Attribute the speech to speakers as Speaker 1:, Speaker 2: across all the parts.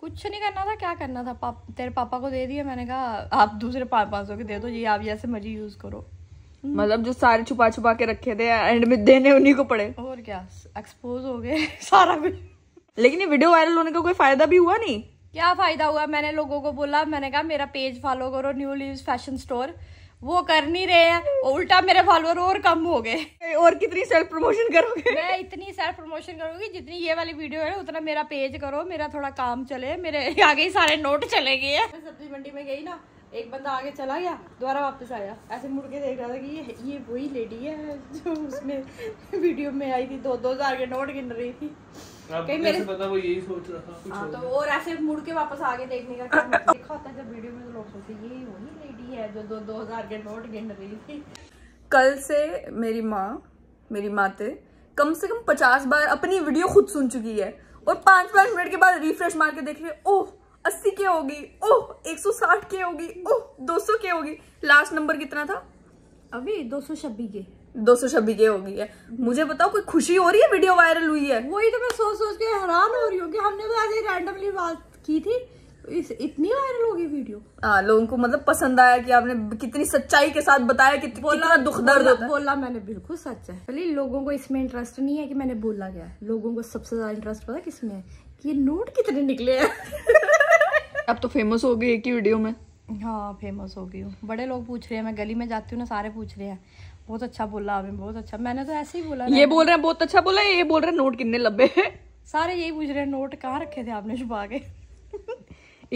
Speaker 1: कुछ नहीं करना था क्या करना था पाप तेरे पापा को दे दिया मैंने कहा आप दूसरे पाँच पाँच सौ के दे दो ये आप जैसे मर्जी यूज करो
Speaker 2: हम्म। मतलब जो सारे छुपा छुपा के रखे थे एंड में देने उन्हीं को पड़े और क्या एक्सपोज हो गए सारा कुछ लेकिन ये वीडियो वायरल होने का को कोई फायदा भी हुआ नहीं
Speaker 1: क्या फायदा हुआ मैंने लोगों को बोला मैंने कहा मेरा पेज फॉलो करो न्यू लीव फैशन स्टोर वो कर नहीं रहे हैं उल्टा मेरे फॉलोअर और कम हो गए और कितनी सेल्फ प्रमोशन करोगे मैं इतनी सेल्फ प्रमोशन करूंगी जितनी ये वाली वीडियो है उतना मेरा पेज करो मेरा थोड़ा काम चले मेरे आगे ही सारे नोट चले गए सब्जी मंडी में गई ना एक बंदा आगे चला गया दोबारा वापस आया ऐसे मुड़ के देख रहा था कि ये ये वही लेडी है जो उसमें वीडियो में आई थी दो दो हजार के नोट गिन रही थी कहीं मेरे पता वो यही सोच रहा था हाँ तो और ऐसे मुड़ के वापस आगे देखने का क्या मतलब? देखा होता है जब वीडियो में तो लोग सोचते ये वही लेडी है जो दो दो हजार के नोट गिन रही थी
Speaker 2: कल से मेरी माँ मेरी माते कम से कम पचास बार अपनी वीडियो खुद सुन चुकी है और पांच पांच मिनट के बाद रिफ्रेश मार के देख रही है ओह अस्सी के होगी ओह एक सौ साठ के होगी ओह दो सौ के होगी लास्ट नंबर कितना था अभी दो सौ छब्बीस के दो सौ छब्बीस के होगी है मुझे बताओ कोई खुशी हो रही है वीडियो वायरल हुई है वही तो मैं सोच सोच के हैरान हो रही हूँ हमने तो ऐसे रैंडमली बात की थी इस इतनी वायरल होगी वीडियो हाँ लोगों को मतलब पसंद आया कि आपने कितनी सच्चाई के साथ बताया कि बोला, दुख दर्द बोला, बोला
Speaker 1: मैंने बिल्कुल सच है भले लोगों को इसमें इंटरेस्ट नहीं है कि मैंने बोला क्या लोगों को सबसे ज्यादा इंटरेस्ट पता किसमें है कि ये नोट कितने निकले हैं अब तो फेमस हो गई एक ही वीडियो में हाँ फेमस हो गई हूँ बड़े लोग पूछ रहे हैं मैं गली में जाती हूँ ना सारे पूछ रहे हैं बहुत अच्छा बोला आपने बहुत अच्छा मैंने तो ऐसे ही बोला ये बोल रहे हैं
Speaker 2: बहुत अच्छा बोला ये बोल रहे हैं नोट कितने लंबे हैं
Speaker 1: सारे यही पूछ रहे हैं नोट कहाँ रखे थे आपने छुपा
Speaker 2: के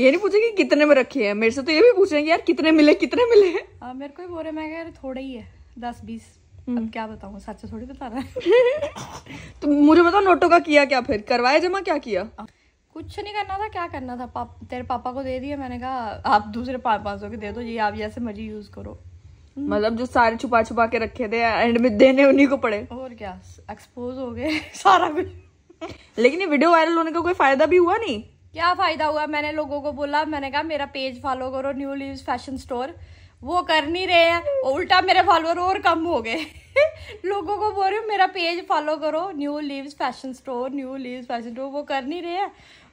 Speaker 2: ये नहीं पूछेंगे कितने में रखे हैं मेरे से तो ये भी पूछ रहे पूछेंगे यार कितने मिले कितने मिले आ,
Speaker 1: हाँ, मेरे को ही बोल रहे मैं यार थोड़ा ही है दस बीस अब हम्म। क्या बताऊँ सच थोड़ी बता रहा
Speaker 2: है तो मुझे बताओ नोटों का किया क्या फिर करवाया जमा क्या किया हाँ।
Speaker 1: कुछ नहीं करना था क्या करना था पाप तेरे पापा को दे दिया मैंने कहा आप दूसरे पाँच पाँच सौ के दे दो ये आप जैसे मर्जी
Speaker 2: यूज करो हम्म। मतलब जो सारे छुपा छुपा के रखे थे एंड में देने उन्हीं को पड़े और क्या एक्सपोज हो गए सारा कुछ लेकिन ये वीडियो वायरल होने का कोई फायदा भी हुआ नहीं
Speaker 1: क्या फायदा हुआ मैंने लोगों को बोला मैंने कहा मेरा पेज फॉलो करो न्यू लीव फैशन स्टोर वो कर नहीं रहे हैं उल्टा मेरे फॉलोअर और कम हो गए लोगों को बोल रही हूँ मेरा पेज फॉलो करो new leave fashion store new leave fashion store वो कर नहीं रहे हैं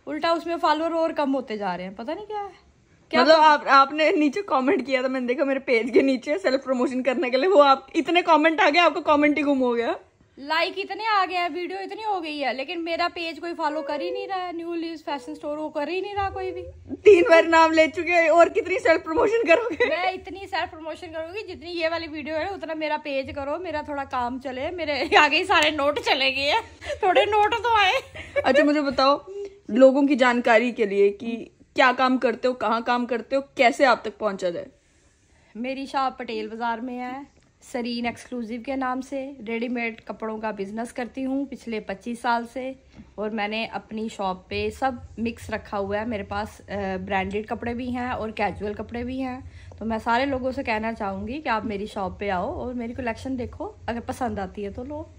Speaker 1: उल्टा उसमें फॉलोअर और कम होते जा रहे हैं पता नहीं क्या है
Speaker 2: क्या मतलब आप आपने नीचे कमेंट किया था मैंने देखा मेरे पेज के नीचे सेल्फ प्रमोशन करने के लिए वो आप इतने कमेंट आ गए आपका कमेंट ही गुम हो गया
Speaker 1: लाइक इतने आ गए हैं वीडियो इतनी हो गई है लेकिन मेरा पेज कोई फॉलो कर ही नहीं रहा है न्यू लीव फैशन स्टोर वो कर ही नहीं रहा कोई भी
Speaker 2: तीन बार नाम ले चुके और कितनी सेल्फ प्रमोशन करोगे मैं
Speaker 1: इतनी सेल्फ प्रमोशन करूंगी जितनी ये वाली वीडियो है उतना मेरा पेज करो मेरा थोड़ा काम चले मेरे आगे ही सारे नोट चले गए
Speaker 2: थोड़े नोट तो आए अच्छा मुझे बताओ लोगों की जानकारी के लिए कि क्या काम करते हो कहाँ काम करते हो कैसे आप तक पहुँचा जाए
Speaker 1: मेरी शॉप पटेल बाज़ार में है सरीन एक्सक्लूसिव के नाम से रेडीमेड कपड़ों का बिज़नेस करती हूँ पिछले 25 साल से और मैंने अपनी शॉप पे सब मिक्स रखा हुआ है मेरे पास ब्रांडेड कपड़े भी हैं और कैजुअल कपड़े भी हैं तो मैं सारे लोगों से कहना चाहूँगी कि आप मेरी शॉप पे आओ और मेरी कलेक्शन देखो अगर पसंद आती है तो लो